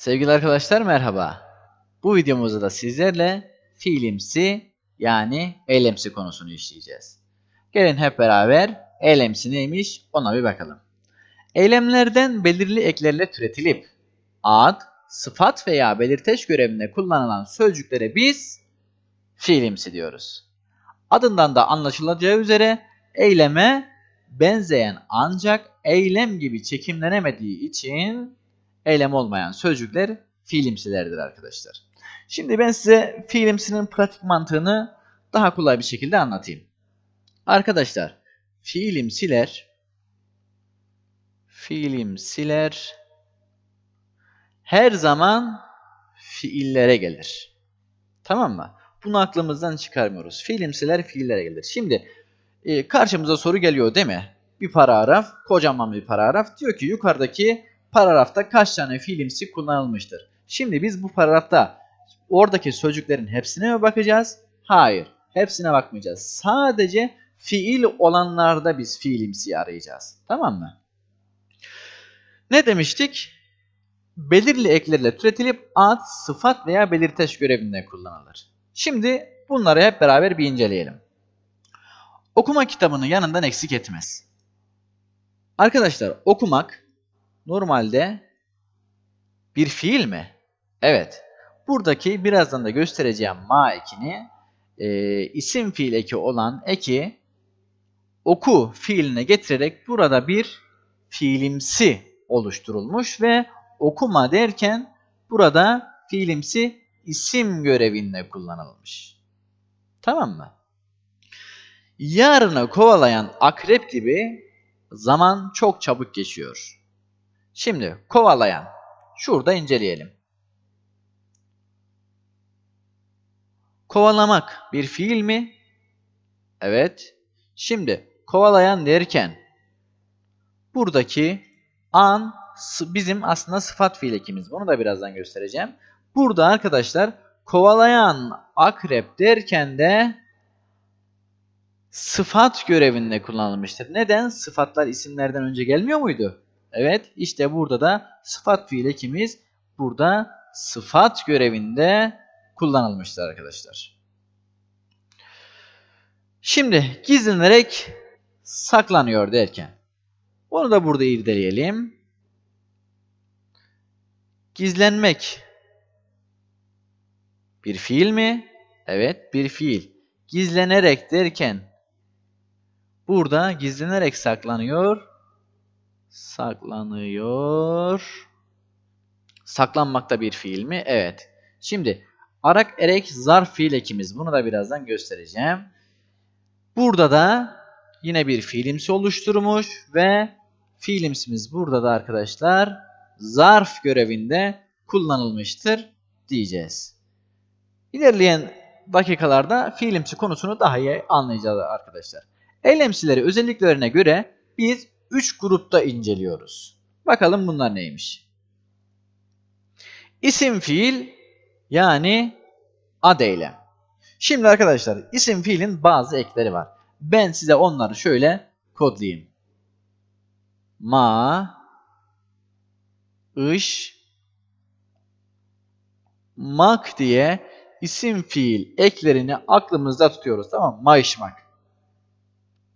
Sevgili arkadaşlar merhaba. Bu videomuzda da sizlerle fiilimsi yani eylemsi konusunu işleyeceğiz. Gelin hep beraber eylemsi neymiş ona bir bakalım. Eylemlerden belirli eklerle türetilip ad, sıfat veya belirteç görevinde kullanılan sözcüklere biz fiilimsi diyoruz. Adından da anlaşılacağı üzere eyleme benzeyen ancak eylem gibi çekimlenemediği için eylem olmayan sözcükler fiilimsilerdir arkadaşlar. Şimdi ben size fiilimsinin pratik mantığını daha kolay bir şekilde anlatayım. Arkadaşlar fiilimsiler fiilimsiler her zaman fiillere gelir. Tamam mı? Bunu aklımızdan çıkarmıyoruz. Fiilimsiler fiillere gelir. Şimdi e, karşımıza soru geliyor değil mi? Bir paragraf, kocaman bir paragraf. Diyor ki yukarıdaki paragrafta kaç tane fiilimsi kullanılmıştır? Şimdi biz bu paragrafta oradaki sözcüklerin hepsine mi bakacağız? Hayır. Hepsine bakmayacağız. Sadece fiil olanlarda biz fiilimsi arayacağız. Tamam mı? Ne demiştik? Belirli eklerle türetilip ad, sıfat veya belirteç görevinde kullanılır. Şimdi bunları hep beraber bir inceleyelim. Okuma kitabını yanından eksik etmez. Arkadaşlar okumak normalde bir fiil mi? Evet. Buradaki birazdan da göstereceğim ma ekini e, isim fiil eki olan eki oku fiiline getirerek burada bir fiilimsi oluşturulmuş ve okuma derken burada fiilimsi isim görevinde kullanılmış. Tamam mı? Yarını kovalayan akrep gibi zaman çok çabuk geçiyor. Şimdi kovalayan. Şurada inceleyelim. Kovalamak bir fiil mi? Evet. Şimdi kovalayan derken buradaki an bizim aslında sıfat fiil ekimiz. Bunu da birazdan göstereceğim. Burada arkadaşlar kovalayan akrep derken de sıfat görevinde kullanılmıştır. Neden? Sıfatlar isimlerden önce gelmiyor muydu? Evet işte burada da sıfat fiil ekimiz burada sıfat görevinde kullanılmıştır arkadaşlar. Şimdi gizlenerek saklanıyor derken. Onu da burada irdeleyelim. Gizlenmek bir fiil mi? Evet bir fiil. Gizlenerek derken burada gizlenerek saklanıyor Saklanıyor. Saklanmakta bir fiil mi? Evet. Şimdi arak erek zarf fiil ekimiz. Bunu da birazdan göstereceğim. Burada da yine bir fiilimsi oluşturmuş ve fiilimsimiz burada da arkadaşlar zarf görevinde kullanılmıştır diyeceğiz. İlerleyen dakikalarda fiilimsi konusunu daha iyi anlayacağız arkadaşlar. Eylemsileri özelliklerine göre biz 3 grupta inceliyoruz. Bakalım bunlar neymiş? İsim fiil yani ad eylem. Şimdi arkadaşlar isim fiilin bazı ekleri var. Ben size onları şöyle kodlayayım. Ma ış mak diye isim fiil eklerini aklımızda tutuyoruz tamam mı? Maişmak.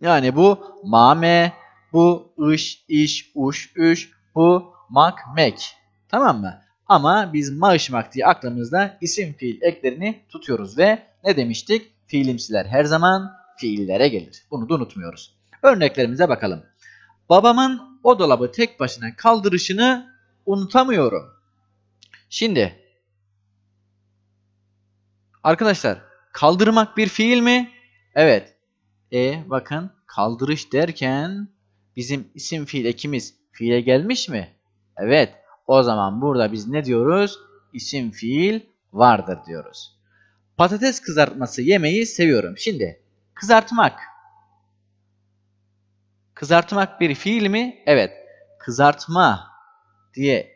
Yani bu mame, bu ış, iş, uş, üş, bu mak, mek. Tamam mı? Ama biz maaşmak diye aklımızda isim fiil eklerini tutuyoruz ve ne demiştik? Fiilimsiler her zaman fiillere gelir. Bunu da unutmuyoruz. Örneklerimize bakalım. Babamın o dolabı tek başına kaldırışını unutamıyorum. Şimdi arkadaşlar kaldırmak bir fiil mi? Evet. E bakın kaldırış derken Bizim isim fiil ekimiz fiile gelmiş mi? Evet. O zaman burada biz ne diyoruz? İsim fiil vardır diyoruz. Patates kızartması yemeyi seviyorum. Şimdi kızartmak. Kızartmak bir fiil mi? Evet. Kızartma diye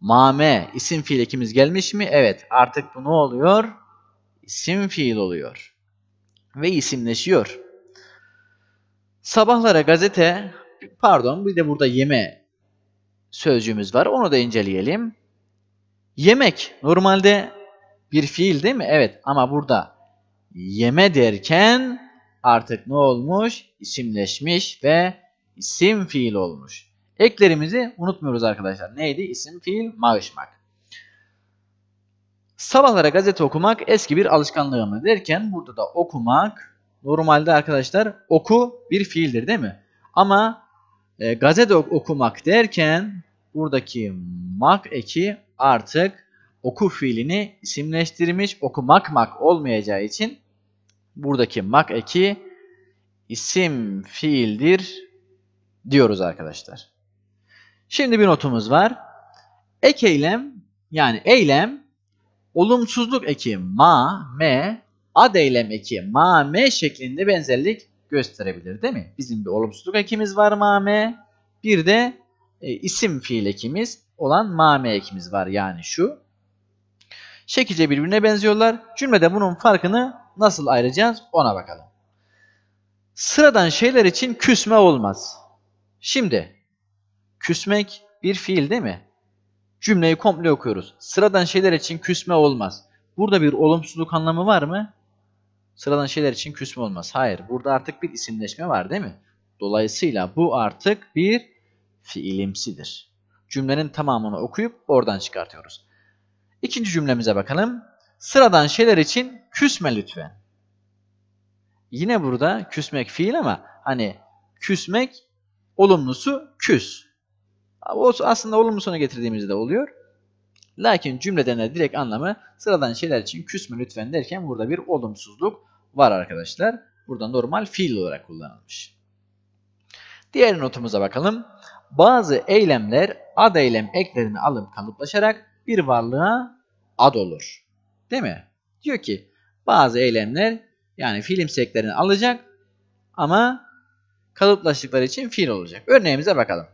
mame isim fiil ekimiz gelmiş mi? Evet. Artık bu ne oluyor? İsim fiil oluyor. Ve isimleşiyor. Sabahlara gazete, pardon bir de burada yeme sözcüğümüz var. Onu da inceleyelim. Yemek normalde bir fiil değil mi? Evet ama burada yeme derken artık ne olmuş? İsimleşmiş ve isim fiil olmuş. Eklerimizi unutmuyoruz arkadaşlar. Neydi? İsim fiil mağışmak. Sabahlara gazete okumak eski bir alışkanlığımı derken burada da okumak Normalde arkadaşlar oku bir fiildir değil mi? Ama e, gazete okumak derken buradaki mak eki artık oku fiilini isimleştirmiş okumak mak olmayacağı için buradaki mak eki isim fiildir diyoruz arkadaşlar. Şimdi bir notumuz var. Ek eylem yani eylem olumsuzluk eki ma, me ad eylem eki mame şeklinde benzerlik gösterebilir değil mi? Bizim bir olumsuzluk ekimiz var mame. Bir de e, isim fiil ekimiz olan mame ekimiz var yani şu. Şekilce birbirine benziyorlar. Cümlede bunun farkını nasıl ayıracağız ona bakalım. Sıradan şeyler için küsme olmaz. Şimdi küsmek bir fiil değil mi? Cümleyi komple okuyoruz. Sıradan şeyler için küsme olmaz. Burada bir olumsuzluk anlamı var mı? sıradan şeyler için küsme olmaz. Hayır. Burada artık bir isimleşme var değil mi? Dolayısıyla bu artık bir fiilimsidir. Cümlenin tamamını okuyup oradan çıkartıyoruz. İkinci cümlemize bakalım. Sıradan şeyler için küsme lütfen. Yine burada küsmek fiil ama hani küsmek olumlusu küs. O aslında olumlu sona getirdiğimizde oluyor. Lakin cümleden de direkt anlamı sıradan şeyler için küsme lütfen derken burada bir olumsuzluk var arkadaşlar. Burada normal fiil olarak kullanılmış. Diğer notumuza bakalım. Bazı eylemler ad eylem eklerini alıp kalıplaşarak bir varlığa ad olur. Değil mi? Diyor ki bazı eylemler yani fiilimsi eklerini alacak ama kalıplaştıkları için fiil olacak. Örneğimize bakalım.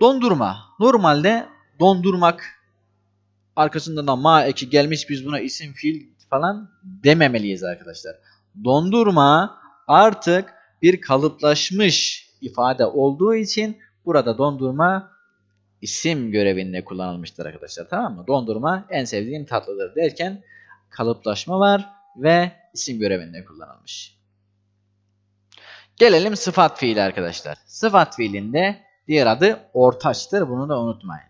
Dondurma. Normalde dondurmak Arkasından da ma eki gelmiş biz buna isim fiil falan dememeliyiz arkadaşlar. Dondurma artık bir kalıplaşmış ifade olduğu için burada dondurma isim görevinde kullanılmıştır arkadaşlar tamam mı? Dondurma en sevdiğim tatlıdır derken kalıplaşma var ve isim görevinde kullanılmış. Gelelim sıfat fiili arkadaşlar. Sıfat fiilinde diğer adı ortaçtır. Bunu da unutmayın.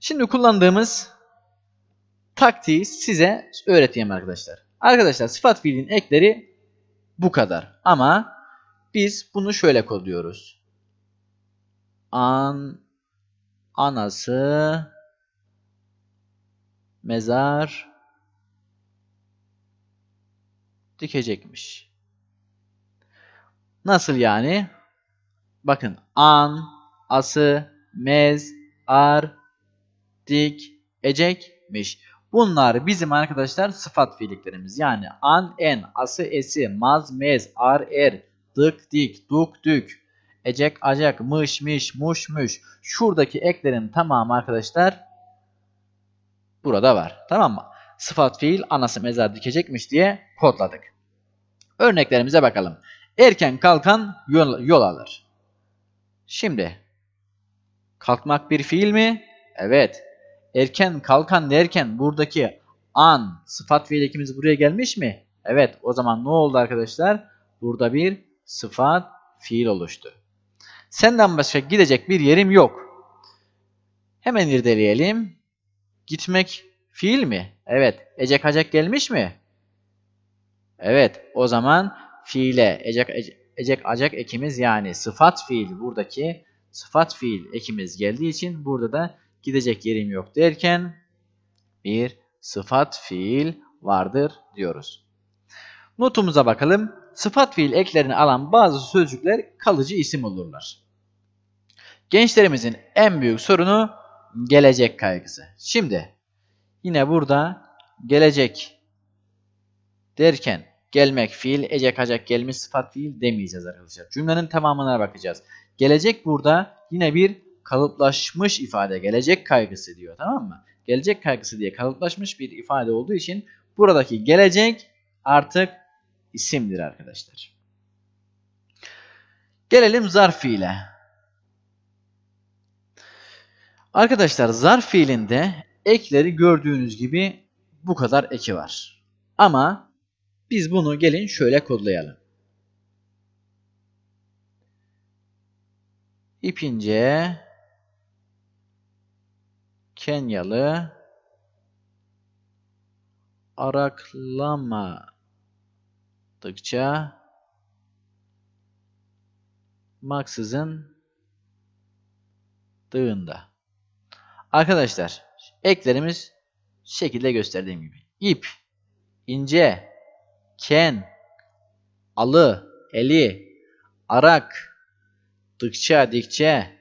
Şimdi kullandığımız taktiği size öğreteyim arkadaşlar. Arkadaşlar sıfat fiilin ekleri bu kadar. Ama biz bunu şöyle kodluyoruz. An anası mezar dikecekmiş. Nasıl yani? Bakın an, ası, mez, ar, dik, ecekmiş. Bunlar bizim arkadaşlar sıfat fiilliklerimiz. Yani an, en, ası, esi, maz, mez, ar, er, dık, dik, duk, dük, ecek, acak, mış, miş, muş, müş. Şuradaki eklerin tamamı arkadaşlar burada var. Tamam mı? Sıfat fiil anası mezar dikecekmiş diye kodladık. Örneklerimize bakalım. Erken kalkan yol, yol alır. Şimdi kalkmak bir fiil mi? Evet erken kalkan derken buradaki an sıfat fiil ekimiz buraya gelmiş mi? Evet o zaman ne oldu arkadaşlar? Burada bir sıfat fiil oluştu. Senden başka gidecek bir yerim yok. Hemen irdeleyelim. Gitmek fiil mi? Evet. Ece kacak gelmiş mi? Evet. O zaman fiile ecek, ecek, ecek acak ekimiz yani sıfat fiil buradaki sıfat fiil ekimiz geldiği için burada da gidecek yerim yok derken bir sıfat fiil vardır diyoruz. Notumuza bakalım. Sıfat fiil eklerini alan bazı sözcükler kalıcı isim olurlar. Gençlerimizin en büyük sorunu gelecek kaygısı. Şimdi yine burada gelecek derken gelmek fiil, ecek kacak gelmiş sıfat fiil demeyeceğiz arkadaşlar. Cümlenin tamamına bakacağız. Gelecek burada yine bir kalıplaşmış ifade gelecek kaygısı diyor tamam mı? Gelecek kaygısı diye kalıplaşmış bir ifade olduğu için buradaki gelecek artık isimdir arkadaşlar. Gelelim zarf fiile. Arkadaşlar zarf fiilinde ekleri gördüğünüz gibi bu kadar eki var. Ama biz bunu gelin şöyle kodlayalım. İpince Kenyalı araklamadıkça maksızın dığında. Arkadaşlar eklerimiz şekilde gösterdiğim gibi. İp, ince, ken, alı, eli, arak, dıkça dikçe,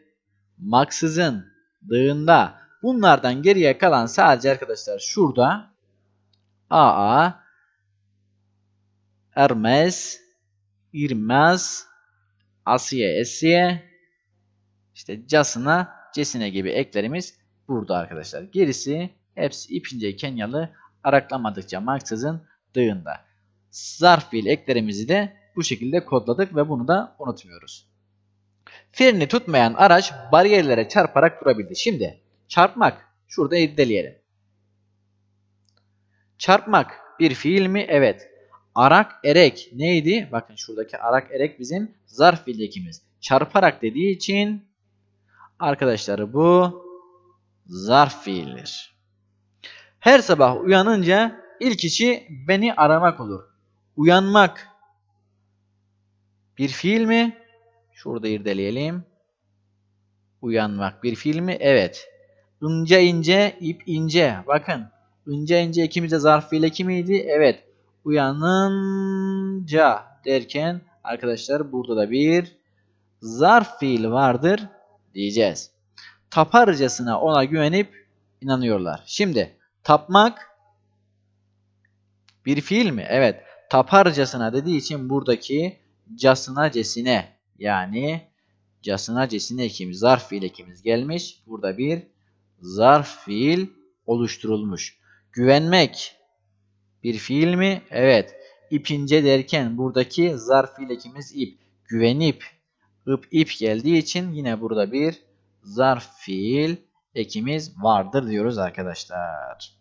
maksızın, dığında, Bunlardan geriye kalan sadece arkadaşlar şurada AA Hermes Irmaz Asiye Esiye işte Casına Cesine gibi eklerimiz burada arkadaşlar. Gerisi hepsi ipince Kenyalı araklamadıkça Marksız'ın dığında. Zarf fiil eklerimizi de bu şekilde kodladık ve bunu da unutmuyoruz. Freni tutmayan araç bariyerlere çarparak durabildi. Şimdi Çarpmak. Şurada irdeleyelim. Çarpmak bir fiil mi? Evet. Arak erek neydi? Bakın şuradaki arak erek bizim zarf fiildekimiz. Çarparak dediği için arkadaşlar bu zarf fiildir. Her sabah uyanınca ilk işi beni aramak olur. Uyanmak bir fiil mi? Şurada irdeleyelim. Uyanmak bir fiil mi? Evet. Ince ince ip ince. Bakın. Ince ince ikimizde zarf ile kimiydi? Evet. Uyanınca derken arkadaşlar burada da bir zarf fiil vardır diyeceğiz. Taparcasına ona güvenip inanıyorlar. Şimdi tapmak bir fiil mi? Evet. Taparcasına dediği için buradaki casına cesine yani casına cesine ikimiz zarf fiil ikimiz gelmiş. Burada bir zarf fiil oluşturulmuş. Güvenmek bir fiil mi? Evet. İpince derken buradaki zarf fiil ekimiz ip. Güvenip ip ip geldiği için yine burada bir zarf fiil ekimiz vardır diyoruz arkadaşlar.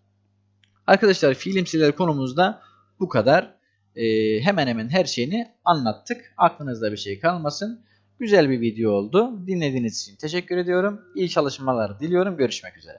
Arkadaşlar fiilimsiler konumuzda bu kadar. Ee, hemen hemen her şeyini anlattık. Aklınızda bir şey kalmasın. Güzel bir video oldu. Dinlediğiniz için teşekkür ediyorum. İyi çalışmalar diliyorum. Görüşmek üzere.